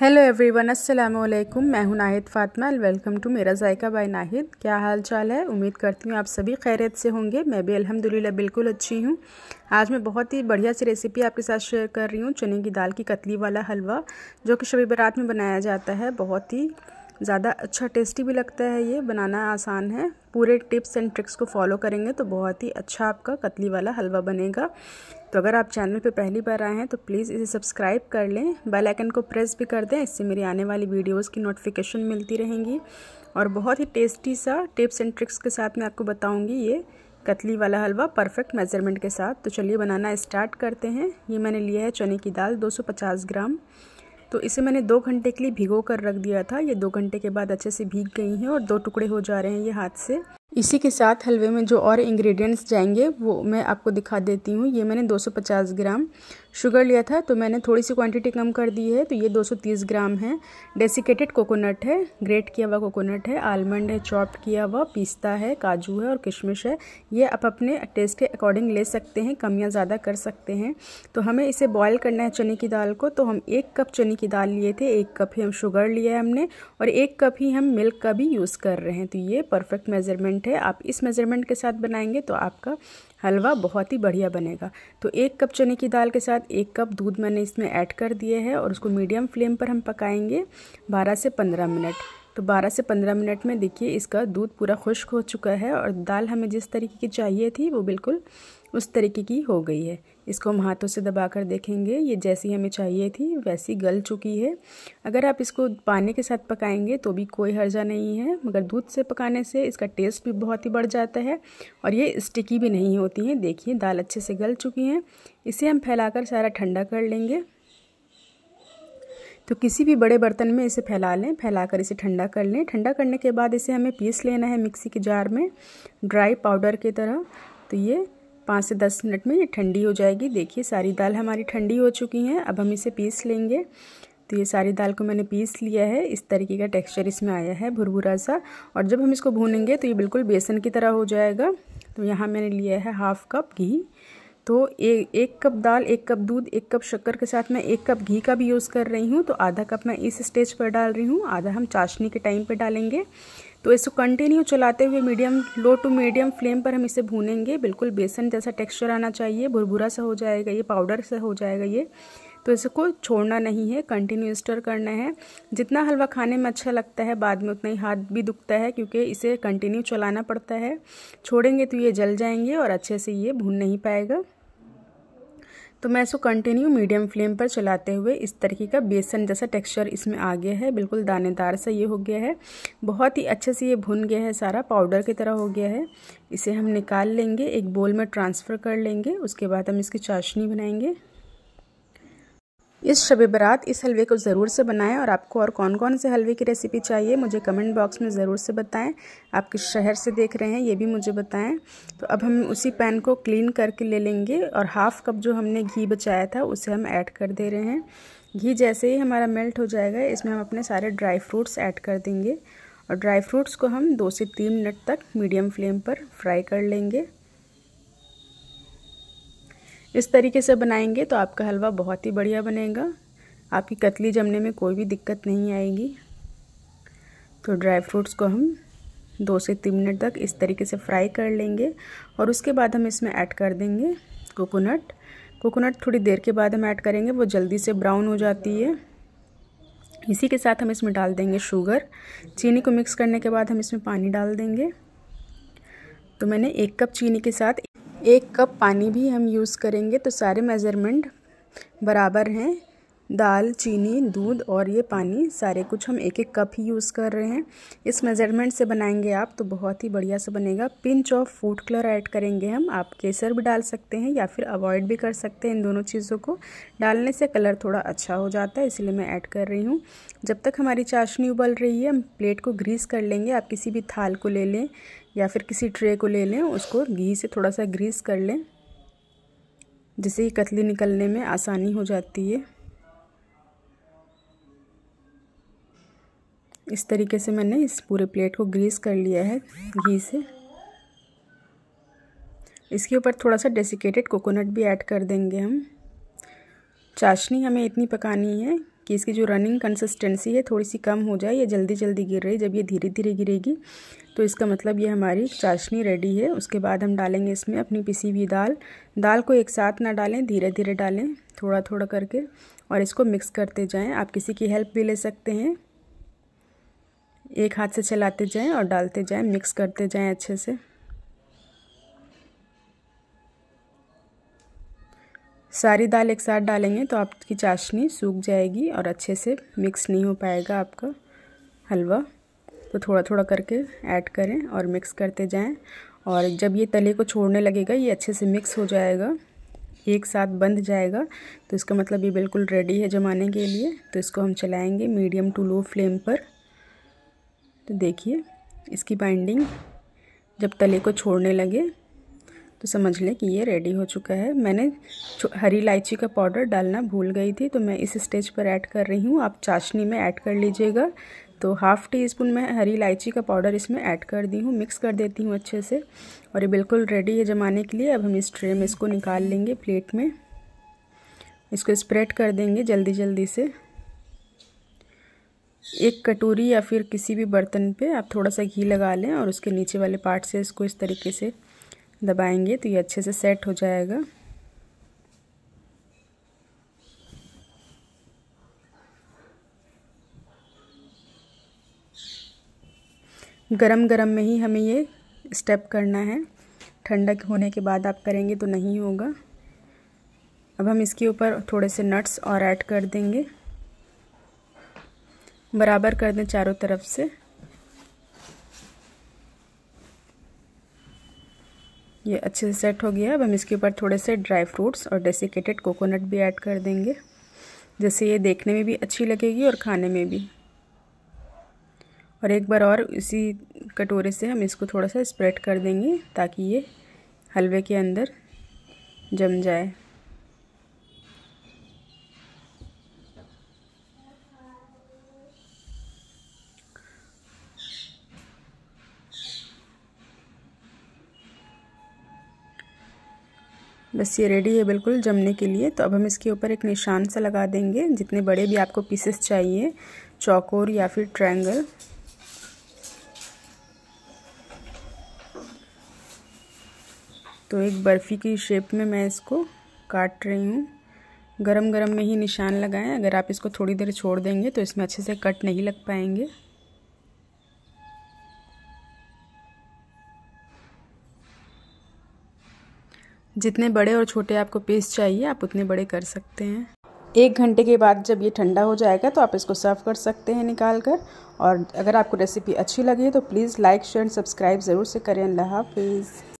hello everyone अस्सलाम वालेकुम मैं हूं नाहिद फातिमा वेलकम टू मेरा जायका बाय नाहिद क्या हाल चाल है उम्मीद करती हूँ आप सभी खैरियत से होंगे मैं भी अल्हम्दुलिल्लाह बिल्कुल अच्छी हूँ आज मैं बहुत ही बढ़िया सी रेसिपी आपके साथ शेयर कर रही हूँ चने की दाल की कतली वाला हलवा जो कि शबी बरात में बनाया जाता है बहुत ही ज़्यादा अच्छा टेस्टी भी लगता है ये बनाना आसान है पूरे टिप्स एंड ट्रिक्स को फॉलो करेंगे तो बहुत ही अच्छा आपका कतली वाला हलवा बनेगा तो अगर आप चैनल पे पहली बार आए हैं तो प्लीज़ इसे सब्सक्राइब कर लें बेल आइकन को प्रेस भी कर दें इससे मेरी आने वाली वीडियोस की नोटिफिकेशन मिलती रहेंगी और बहुत ही टेस्टी सा टिप्स एंड ट्रिक्स के साथ मैं आपको बताऊँगी ये कतली वाला हलवा परफेक्ट मेज़रमेंट के साथ तो चलिए बनाना स्टार्ट करते हैं ये मैंने लिया है चने की दाल दो ग्राम तो इसे मैंने दो घंटे के लिए भिगो कर रख दिया था ये दो घंटे के बाद अच्छे से भीग गई हैं और दो टुकड़े हो जा रहे हैं ये हाथ से इसी के साथ हलवे में जो और इंग्रेडिएंट्स जाएंगे वो मैं आपको दिखा देती हूँ ये मैंने 250 ग्राम शुगर लिया था तो मैंने थोड़ी सी क्वांटिटी कम कर दी है तो ये 230 ग्राम है डेसिकेटेड कोकोनट है ग्रेट किया हुआ कोकोनट है आलमंड है चॉप किया हुआ पिस्ता है काजू है और किशमिश है ये आप अपने टेस्ट के अकॉर्डिंग ले सकते हैं कम या ज़्यादा कर सकते हैं तो हमें इसे बॉयल करना है चने की दाल को तो हम एक कप चने की दाल लिए थे एक कप ही हम शुगर लिया है हमने और एक कप ही हम मिल्क का भी यूज़ कर रहे हैं तो ये परफेक्ट मेज़रमेंट है आप इस मेज़रमेंट के साथ बनाएंगे तो आपका हलवा बहुत ही बढ़िया बनेगा तो एक कप चने की दाल के साथ एक कप दूध मैंने इसमें ऐड कर दिए है और उसको मीडियम फ्लेम पर हम पकाएंगे बारह से पंद्रह मिनट तो 12 से 15 मिनट में देखिए इसका दूध पूरा खुश्क हो चुका है और दाल हमें जिस तरीके की चाहिए थी वो बिल्कुल उस तरीके की हो गई है इसको हम हाथों से दबा कर देखेंगे ये जैसी हमें चाहिए थी वैसी गल चुकी है अगर आप इसको पानी के साथ पकाएंगे तो भी कोई हर्जा नहीं है मगर दूध से पकाने से इसका टेस्ट भी बहुत ही बढ़ जाता है और ये स्टिकी भी नहीं होती हैं देखिए दाल अच्छे से गल चुकी हैं इसे हम कर सारा ठंडा कर लेंगे तो किसी भी बड़े बर्तन में इसे फैला लें फैलाकर इसे ठंडा कर लें ठंडा करने के बाद इसे हमें पीस लेना है मिक्सी के जार में ड्राई पाउडर की तरह तो ये पाँच से दस मिनट में ये ठंडी हो जाएगी देखिए सारी दाल हमारी ठंडी हो चुकी हैं अब हम इसे पीस लेंगे तो ये सारी दाल को मैंने पीस लिया है इस तरीके का टेक्सचर इसमें आया है भुरभुरा सा और जब हम इसको भूनेंगे तो ये बिल्कुल बेसन की तरह हो जाएगा तो यहाँ मैंने लिया है हाफ़ कप घी तो ए, एक कप दाल एक कप दूध एक कप शक्कर के साथ मैं एक कप घी का भी यूज़ कर रही हूँ तो आधा कप मैं इस स्टेज पर डाल रही हूँ आधा हम चाशनी के टाइम पर डालेंगे तो इसको कंटिन्यू चलाते हुए medium low to medium flame पर हम इसे भूनेंगे बिल्कुल बेसन जैसा टेक्सचर आना चाहिए भुरभुरा सा हो जाएगा ये पाउडर सा हो जाएगा ये तो इसको छोड़ना नहीं है कंटिन्यू स्टर करना है जितना हलवा खाने में अच्छा लगता है बाद में उतना ही हाथ भी दुखता है क्योंकि इसे कंटिन्यू चलाना पड़ता है छोड़ेंगे तो ये जल जाएंगे और अच्छे से ये भून नहीं पाएगा तो मैं इसको कंटिन्यू मीडियम फ्लेम पर चलाते हुए इस तरीके का बेसन जैसा टेक्सचर इसमें आ गया है बिल्कुल दानेदार सा ये हो गया है बहुत ही अच्छे से ये भुन गया है सारा पाउडर की तरह हो गया है इसे हम निकाल लेंगे एक बोल में ट्रांसफ़र कर लेंगे उसके बाद हम इसकी चाशनी बनाएंगे इस शब बरात इस हलवे को ज़रूर से बनाएं और आपको और कौन कौन से हलवे की रेसिपी चाहिए मुझे कमेंट बॉक्स में ज़रूर से बताएं आप किस शहर से देख रहे हैं ये भी मुझे बताएं तो अब हम उसी पैन को क्लीन करके ले लेंगे और हाफ़ कप जो हमने घी बचाया था उसे हम ऐड कर दे रहे हैं घी जैसे ही हमारा मेल्ट हो जाएगा इसमें हम अपने सारे ड्राई फ्रूट्स ऐड कर देंगे और ड्राई फ्रूट्स को हम दो से तीन मिनट तक मीडियम फ्लेम पर फ्राई कर लेंगे इस तरीके से बनाएंगे तो आपका हलवा बहुत ही बढ़िया बनेगा आपकी कतली जमने में कोई भी दिक्कत नहीं आएगी तो ड्राई फ्रूट्स को हम दो से तीन मिनट तक इस तरीके से फ्राई कर लेंगे और उसके बाद हम इसमें ऐड कर देंगे कोकोनट कोकोनट थोड़ी देर के बाद हम ऐड करेंगे वो जल्दी से ब्राउन हो जाती है इसी के साथ हम इसमें डाल देंगे शुगर चीनी को मिक्स करने के बाद हम इसमें पानी डाल देंगे तो मैंने एक कप चीनी के साथ एक कप पानी भी हम यूज़ करेंगे तो सारे मेज़रमेंट बराबर हैं दाल चीनी दूध और ये पानी सारे कुछ हम एक एक कप ही यूज़ कर रहे हैं इस मेज़रमेंट से बनाएंगे आप तो बहुत ही बढ़िया से बनेगा pinch of food colour add करेंगे हम आप केसर भी डाल सकते हैं या फिर अवॉइड भी कर सकते हैं इन दोनों चीज़ों को डालने से कलर थोड़ा अच्छा हो जाता है इसलिए मैं ऐड कर रही हूँ जब तक हमारी चाशनी उबल रही है हम प्लेट को ग्रीस कर लेंगे आप किसी भी थाल को ले लें या फिर किसी ट्रे को ले लें उसको घी से थोड़ा सा ग्रीस कर लें जिससे कि कतली निकलने में आसानी हो जाती है इस तरीके से मैंने इस पूरे प्लेट को ग्रीस कर लिया है घी से इसके ऊपर थोड़ा सा डेसिकेटेड कोकोनट भी ऐड कर देंगे हम चाशनी हमें इतनी पकानी है कि इसकी जो रनिंग कंसिस्टेंसी है थोड़ी सी कम हो जाए ये जल्दी जल्दी गिर रही जब ये धीरे धीरे गिरेगी तो इसका मतलब ये हमारी चाशनी रेडी है उसके बाद हम डालेंगे इसमें अपनी पिसी हुई दाल दाल को एक साथ ना डालें धीरे धीरे डालें थोड़ा थोड़ा करके और इसको मिक्स करते जाएँ आप किसी की हेल्प भी ले सकते हैं एक हाथ से चलाते जाएं और डालते जाएं मिक्स करते जाएं अच्छे से सारी दाल एक साथ डालेंगे तो आपकी चाशनी सूख जाएगी और अच्छे से मिक्स नहीं हो पाएगा आपका हलवा तो थोड़ा थोड़ा करके ऐड करें और मिक्स करते जाएं और जब ये तले को छोड़ने लगेगा ये अच्छे से मिक्स हो जाएगा एक साथ बंध जाएगा तो इसका मतलब ये बिल्कुल रेडी है जमाने के लिए तो इसको हम चलाएंगे मीडियम टू लो फ्लेम पर तो देखिए इसकी बाइंडिंग जब तले को छोड़ने लगे तो समझ लें कि ये रेडी हो चुका है मैंने हरी इलायची का पाउडर डालना भूल गई थी तो मैं इस स्टेज पर ऐड कर रही हूँ आप चाशनी में ऐड कर लीजिएगा तो हाफ़ टी स्पून मैं हरी इलायची का पाउडर इसमें ऐड कर दी हूँ मिक्स कर देती हूँ अच्छे से और ये बिल्कुल रेडी है जमाने के लिए अब हम इस ट्रे में इसको निकाल लेंगे प्लेट में इसको स्प्रेड कर देंगे जल्दी जल्दी से एक कटोरी या फिर किसी भी बर्तन पे आप थोड़ा सा घी लगा लें और उसके नीचे वाले पार्ट से इसको इस तरीके से दबाएंगे तो ये अच्छे से सेट हो जाएगा गरम गरम में ही हमें ये स्टेप करना है ठंडक होने के बाद आप करेंगे तो नहीं होगा अब हम इसके ऊपर थोड़े से नट्स और ऐड कर देंगे बराबर कर दें चारों तरफ से ये अच्छे से सेट हो गया अब हम इसके ऊपर थोड़े से ड्राई फ्रूट्स और डेसिकेटेड कोकोनट भी ऐड कर देंगे जैसे ये देखने में भी अच्छी लगेगी और खाने में भी और एक बार और इसी कटोरे से हम इसको थोड़ा सा स्प्रेड कर देंगे ताकि ये हलवे के अंदर जम जाए बस ये रेडी है बिल्कुल जमने के लिए तो अब हम इसके ऊपर एक निशान सा लगा देंगे जितने बड़े भी आपको पीसेस चाहिए चौकोर या फिर ट्रायंगल तो एक बर्फ़ी की शेप में मैं इसको काट रही हूँ गरम गरम में ही निशान लगाएं अगर आप इसको थोड़ी देर छोड़ देंगे तो इसमें अच्छे से कट नहीं लग पाएंगे जितने बड़े और छोटे आपको पीस चाहिए आप उतने बड़े कर सकते हैं एक घंटे के बाद जब ये ठंडा हो जाएगा तो आप इसको सर्व कर सकते हैं निकाल कर और अगर आपको रेसिपी अच्छी लगी तो प्लीज़ लाइक शेयर सब्सक्राइब ज़रूर से करें अल्लाह हाफिज़